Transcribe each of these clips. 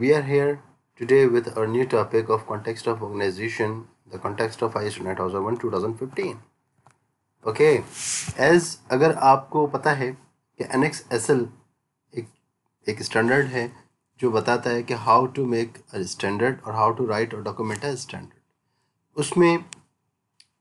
We are here today with our new topic of context of organization, the context of ISO 9001 2015. Okay as अगर आपको पता है कि NX S L एक एक स्टैंडर्ड है जो बताता है कि how to make a standard और हाउ टू राइट और डॉक्यूमेंट अ स्टैंडर्ड उसमें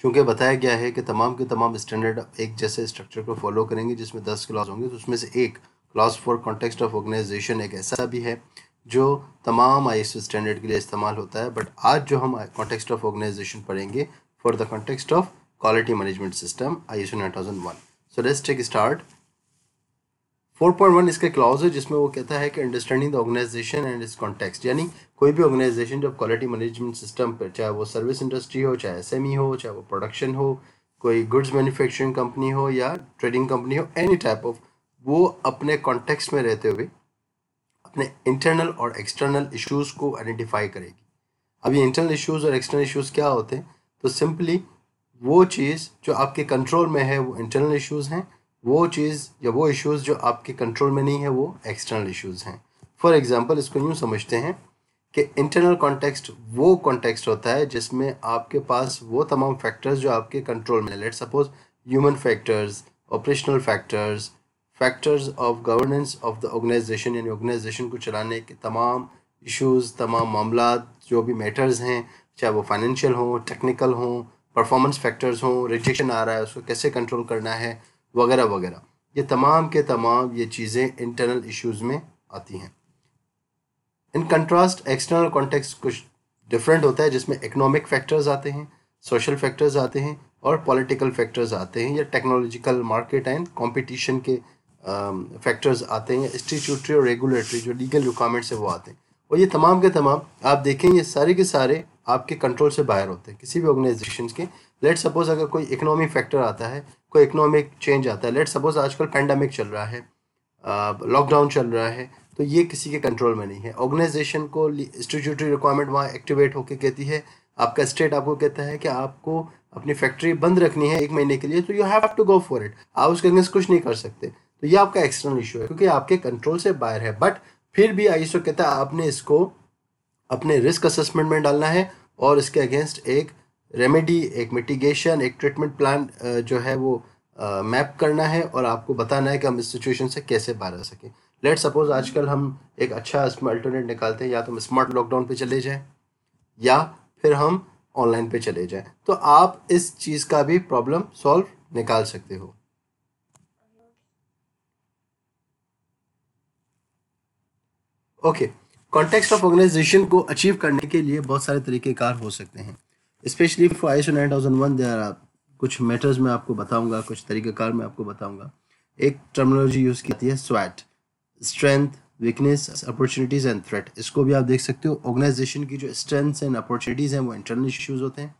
चूँकि बताया गया है कि तमाम के तमाम स्टैंडर्ड एक जैसे स्ट्रक्चर को फॉलो करेंगे जिसमें दस क्लास होंगे तो उसमें से एक clause four context of organization एक ऐसा भी है जो तमाम आई स्टैंडर्ड के लिए इस्तेमाल होता है बट आज जो हम कॉन्टेक्स्ट ऑफ ऑर्गेनाइजेशन पढ़ेंगे for the context of quality management system I S so let's take start 4.1 इसका क्लॉज है जिसमें वो कहता है कि understanding the organization and its context यानी कोई भी ऑर्गेनाइजेशन जब क्वालिटी मैनेजमेंट सिस्टम पर चाहे वो सर्विस इंडस्ट्री हो चाहे एसएमई e हो चाहे वो प्रोडक्शन हो कोई गुड्स मैन्युफैक्चरिंग कंपनी हो या ट्रेडिंग कंपनी हो एनी टाइप ऑफ वो अपने कॉन्टेक्स्ट में रहते हुए अपने इंटरनल और एक्सटर्नल इश्यूज को आइडेंटिफाई करेगी अब ये इंटरनल इश्यूज और एक्सटर्नल इश्यूज क्या होते हैं तो सिंपली वो चीज़ जो आपके कंट्रोल में है वो इंटरनल इश्यूज हैं वो चीज़ या वो इश्यूज़ जो आपके कंट्रोल में नहीं है वो एक्सटर्नल इश्यूज़ हैं फॉर एग्ज़ाम्पल इसको यूँ समझते हैं कि इंटरनल कॉन्टेक्स्ट वो कॉन्टेक्स्ट होता है जिसमें आपके पास वो तमाम फैक्टर्स जो आपके कंट्रोल में let suppose human factors operational factors factors of governance of the organization यानी ऑर्गेनाइजेशन को चलाने के तमाम इश्यूज तमाम मामला जो भी मैटर्स हैं चाहे वो फाइनेंशियल हों टेक्निकल हों परफॉर्मेंस फैक्टर्स हों रिजेक्शन आ रहा है उसको कैसे कंट्रोल करना है वगैरह वगैरह ये तमाम के तमाम ये चीज़ें इंटरनल इश्यूज में आती हैं इन कंट्रास्ट एक्सटर्नल कॉन्टेक्स कुछ डिफरेंट होता है जिसमें इकोनॉमिक फैक्टर्स आते हैं सोशल फैक्टर्स आते हैं और पॉलिटिकल फैक्टर्स आते हैं या टेक्नोलॉजिकल मार्केट एंड कंपटीशन के फैक्टर्स um, आते हैं इंस्टीट्यूटरी और रेगुलेटरी जो लीगल रिक्वायरमेंट्स है वो आते हैं और ये तमाम के तमाम आप देखें ये सारे के सारे आपके कंट्रोल से बाहर होते हैं किसी भी ऑर्गेनाइजेशन के लेट सपोज अगर कोई इकोनॉमिक फैक्टर आता है कोई इकोनॉमिक चेंज आता है लेट सपोज आजकल पैंडमिक चल रहा है लॉकडाउन uh, चल रहा है तो ये किसी के कंट्रोल में नहीं है ऑर्गेनाइजेशन को इंस्टीट्यूटरी रिक्वायरमेंट वहाँ एक्टिवेट होकर कहती है आपका स्टेट आपको कहता है कि आपको अपनी फैक्ट्री बंद रखनी है एक महीने के लिए तो you have to go for it आप उसके अगेंस्ट कुछ नहीं कर सकते तो ये आपका एक्सटर्नल इशू है क्योंकि आपके कंट्रोल से बाहर है बट फिर भी आई कहता है आपने इसको अपने रिस्क असेसमेंट में डालना है और इसके अगेंस्ट एक रेमेडी एक मिटिगेशन एक ट्रीटमेंट प्लान जो है वो मैप करना है और आपको बताना है कि हम इस सिचुएशन से कैसे बाहर आ सकें लेट सपोज आजकल हम एक अच्छा इसमें अल्टरनेट निकालते हैं या तो हम स्मार्ट लॉकडाउन पे चले जाएं या फिर हम ऑनलाइन पे चले जाएं तो आप इस चीज़ का भी प्रॉब्लम सॉल्व निकाल सकते हो ओके कॉन्टेक्स्ट ऑफ ऑर्गेनाइजेशन को अचीव करने के लिए बहुत सारे तरीक़ेकार हो सकते हैं specially for ISO nine thousand one there कुछ मैटर्स में आपको बताऊंगा कुछ तरीक़ेकार मैं आपको बताऊंगा एक टर्मोलॉजी यूज़ की जाती है स्वैट strength weakness opportunities and threat इसको भी आप देख सकते हो ऑर्गेनाइजेशन की जो स्ट्रेंथ्स एंड अपॉर्चुनिटीज़ हैं वो इंटरनल इश्यूज़ होते हैं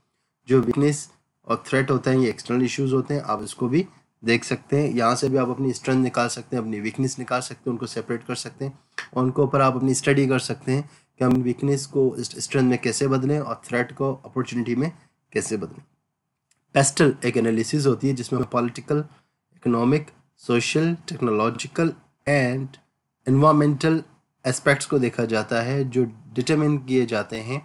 जो वीकनेस और थ्रेट होते हैं ये एक्सटर्नल इश्यूज़ होते हैं आप इसको भी देख सकते हैं यहाँ से भी आप अपनी स्ट्रेंथ निकाल सकते हैं अपनी वीकनेस निकाल सकते हैं उनको सेपरेट कर सकते हैं और उनके ऊपर आप अपनी स्टडी कर सकते हैं कि हम वीकनेस को स्ट्रेंथ में कैसे बदलें और थ्रेट को अपॉर्चुनिटी में कैसे बदलें पेस्टल एक एनालिसिस होती है जिसमें political economic social technological and environmental aspects को देखा जाता है जो डिटरमिन किए जाते हैं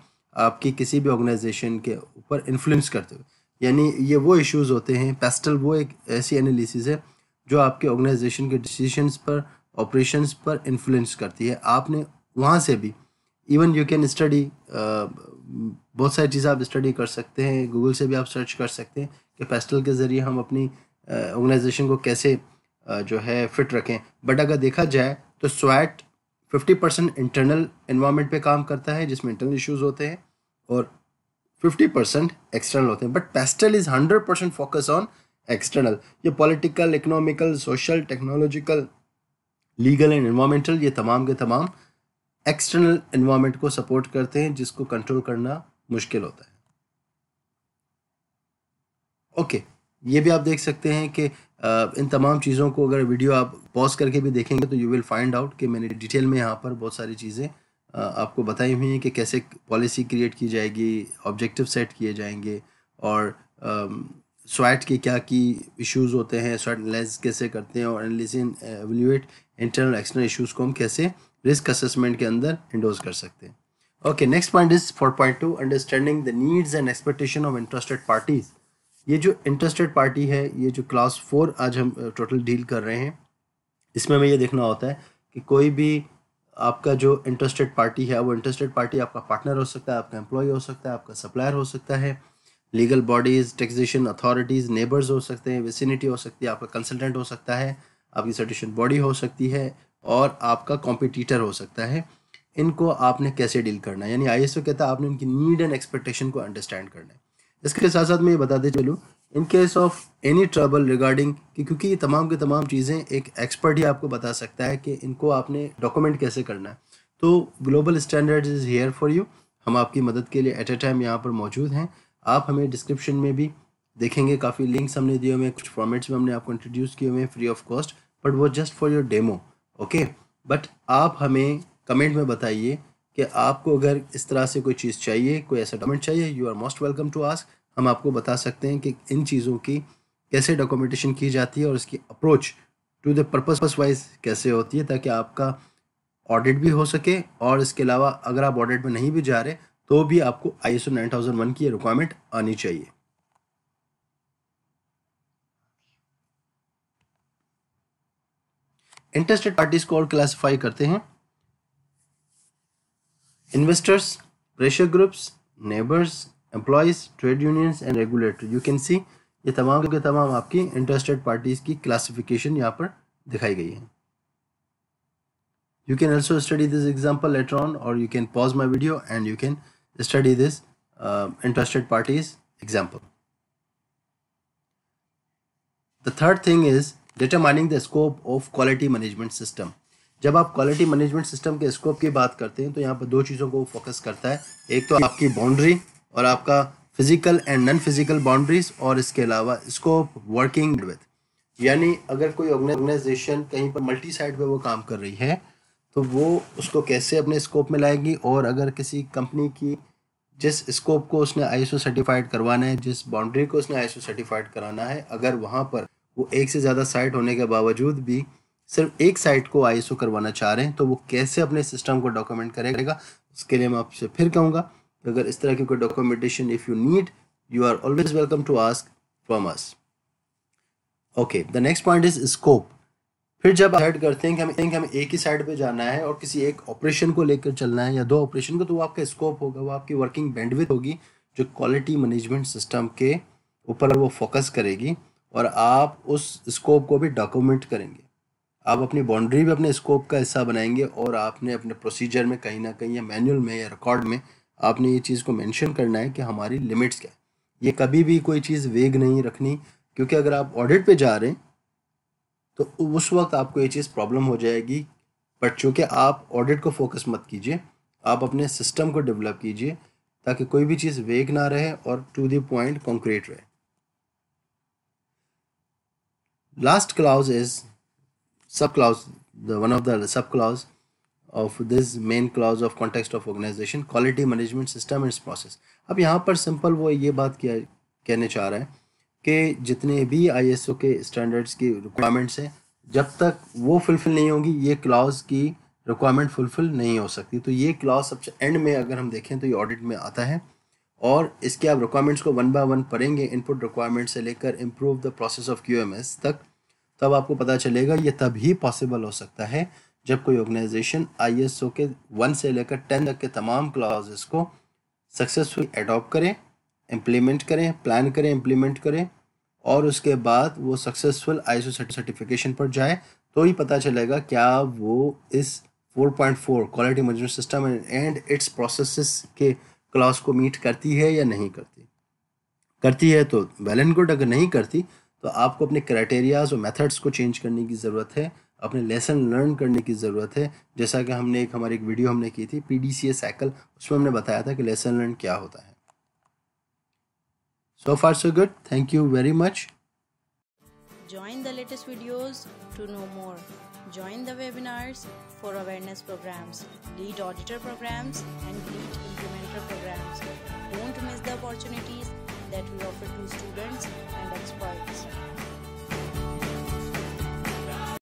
आपकी किसी भी ऑर्गेनाइजेशन के ऊपर इन्फ्लुएंस करते हुए यानी ये वो इश्यूज होते हैं पेस्टल वो एक ऐसी एनालिसिस है जो आपके ऑर्गेनाइजेशन के डिसीजंस पर ऑपरेशंस पर इन्फ्लुएंस करती है आपने वहाँ से भी इवन यू कैन स्टडी बहुत सारी चीज़ें आप स्टडी कर सकते हैं गूगल से भी आप सर्च कर सकते हैं कि पेस्टल के ज़रिए हम अपनी ऑर्गेनाइजेशन uh, को कैसे uh, जो है फिट रखें बट अगर देखा जाए तो स्वैट फिफ्टी परसेंट इंटरनल इन्वामेंट पर काम करता है जिसमें इंटरनल इशूज़ होते हैं और फिफ्टी परसेंट एक्सटर्नल होते हैं but PESTEL is hundred percent focus on external ये political economical social technological legal and environmental ये तमाम के तमाम एक्सटर्नल इन्वामेंट को सपोर्ट करते हैं जिसको कंट्रोल करना मुश्किल होता है ओके okay, ये भी आप देख सकते हैं कि इन तमाम चीज़ों को अगर वीडियो आप पॉज करके भी देखेंगे तो यू विल फाइंड आउट कि मैंने डिटेल में यहाँ पर बहुत सारी चीज़ें आपको बताई हुई हैं कि कैसे पॉलिसी क्रिएट की जाएगी ऑब्जेक्टिव सेट किए जाएंगे और स्वाइट के क्या की इश्यूज होते हैं स्वाट एनालिस कैसे करते हैं और analyse evaluate internal external issues को हम कैसे रिस्क असेसमेंट के अंदर इंडोज कर सकते हैं okay next point is four point two understanding the needs and expectation of interested parties ये जो इंटरेस्टेड पार्टी है ये जो क्लास फोर आज हम टोटल डील कर रहे हैं इसमें हमें ये देखना होता है कि कोई भी आपका जो इंटरेस्टेड पार्टी है वो इंटरेस्टेड पार्टी आपका पार्टनर हो सकता है आपका एम्प्लॉय हो सकता है आपका सप्लायर हो सकता है legal bodies taxation authorities neighbours हो सकते हैं वेसिनिटी हो सकती है आपका कंसल्टेंट हो सकता है आपकी सर्टिशन बॉडी हो सकती है और आपका कॉम्पिटिटर हो सकता है इनको आपने कैसे डील करना है यानी आई कहता है आपने उनकी नीड एंड एक्सपेक्टेशन को अंडरस्टैंड करना है इसके साथ साथ मैं ये बताते चलूँ in case of any trouble regarding क्योंकि ये तमाम की तमाम चीज़ें एक एक्सपर्ट ही आपको बता सकता है कि इनको आपने डॉक्यूमेंट कैसे करना है तो global standard is here for you हम आपकी मदद के लिए एट ए टाइम यहाँ पर मौजूद हैं आप हमें डिस्क्रिप्शन में भी देखेंगे काफ़ी लिंक्स हमने दिए हुए हैं कुछ फॉर्मेट्स में हमने आपको इंट्रोड्यूस किए हुए हैं फ्री ऑफ कॉस्ट बट वो just for your demo okay but आप हमें कमेंट में बताइए कि आपको अगर इस तरह से कोई चीज़ चाहिए कोई ऐसा डॉक्यूमेंट चाहिए you are most welcome to ask हम आपको बता सकते हैं कि इन चीज़ों की कैसे डॉक्यूमेंटेशन की जाती है और इसकी approach to the purpose wise कैसे होती है ताकि आपका ऑडिट भी हो सके और इसके अलावा अगर आप ऑडिट में नहीं भी जा रहे तो भी आपको I S O nine thousand one की रिक्वायरमेंट आनी चाहिए इंटरेस्टेड पार्टीज को और क्लासिफाई करते हैं investors pressure groups neighbours employees trade unions and regulator you can see ये तमाम के तमाम आपकी इंटरेस्टेड पार्टीज की क्लासिफिकेशन यहाँ पर दिखाई गई है you can also study this example later on और you can pause my video and you can study this interested parties example the third thing is determining the scope of quality management system जब आप quality management system के scope की बात करते हैं तो यहाँ पर दो चीज़ों को फोकस करता है एक तो आपकी बाउंड्री और आपका physical and non physical boundaries और इसके अलावा स्कोप वर्किंग विद यानी अगर कोई ऑर्गेनाइजेशन कहीं पर मल्टी साइड पे वो काम कर रही है तो वो उसको कैसे अपने स्कोप में लाएगी और अगर किसी कंपनी की जिस स्कोप को उसने आईएसओ सर्टिफाइड करवाना है जिस बाउंड्री को उसने आईएसओ सर्टिफाइड कराना है अगर वहाँ पर वो एक से ज़्यादा साइट होने के बावजूद भी सिर्फ एक साइट को आईएसओ करवाना चाह रहे हैं तो वो कैसे अपने सिस्टम को डॉक्यूमेंट करेगा उसके लिए मैं आपसे फिर कहूँगा तो अगर इस तरह की कोई documentation if you need you are always welcome to ask from us okay the next point is scope फिर जब हेड करते हैं कि हमें हमें एक ही साइड पे जाना है और किसी एक ऑपरेशन को लेकर चलना है या दो ऑपरेशन को तो वो आपका स्कोप होगा वो आपकी वर्किंग बैंडविथ होगी जो क्वालिटी मैनेजमेंट सिस्टम के ऊपर वो फोकस करेगी और आप उस स्कोप को भी डॉक्यूमेंट करेंगे आप अपनी बाउंड्री भी अपने स्कोप का हिस्सा बनाएंगे और आपने अपने प्रोसीजर में कहीं ना कहीं या मैनुअल में या रिकॉर्ड में आपने ये चीज़ को मेंशन करना है कि हमारी लिमिट्स क्या है ये कभी भी कोई चीज़ वेग नहीं रखनी क्योंकि अगर आप ऑडिट पे जा रहे हैं तो उस वक्त आपको ये चीज़ प्रॉब्लम हो जाएगी बट चूँकि आप ऑडिट को फोकस मत कीजिए आप अपने सिस्टम को डेवलप कीजिए ताकि कोई भी चीज़ वेग ना रहे और टू द पॉइंट कॉन्क्रीट रहे is sub clause the one of the sub clause of this main clause of context of organization quality management system and its process अब यहाँ पर सिंपल वो ये बात किया कहने चाह रहा है कि जितने भी आई एस ओ के स्टैंडर्ड्स की रिक्वायरमेंट्स हैं जब तक वो फुलफिल नहीं होंगी ये क्लाज़ की रिक्वायरमेंट फुलफिल नहीं हो सकती तो ये क्लाज अब एंड में अगर हम देखें तो ये ऑडिट में आता है और इसके आप रिक्वायरमेंट्स को वन बाय वन पढ़ेंगे इनपुट रिक्वायरमेंट से लेकर improve the process of Q M S तक तब आपको पता चलेगा ये तभी पॉसिबल हो सकता है जब कोई ऑर्गेनाइजेशन आई के वन से लेकर टेन तक के तमाम क्लाजेस को सक्सेसफुल अडॉप्ट करें इम्प्लीमेंट करें प्लान करें इम्प्लीमेंट करें और उसके बाद वो सक्सेसफुल आईएसओ सर्टिफिकेशन पर जाए तो ही पता चलेगा क्या वो इस 4.4 quality management system and its processes के क्लास को मीट करती है या नहीं करती करती है तो वेल एंड गुड अगर नहीं करती तो आपको अपने क्राइटेरियाज और मेथड्स को चेंज करने की ज़रूरत है अपने लेसन लर्न करने की ज़रूरत है जैसा कि हमने एक हमारी एक वीडियो हमने की थी P D C A cycle उसमें हमने बताया था कि लेसन लर्न क्या होता है So far so good. Thank you very much. Join the latest videos to know more. Join the webinars for awareness programs, lead auditor programs and lead implementer programs. Don't miss the opportunities that we offer to students and experts.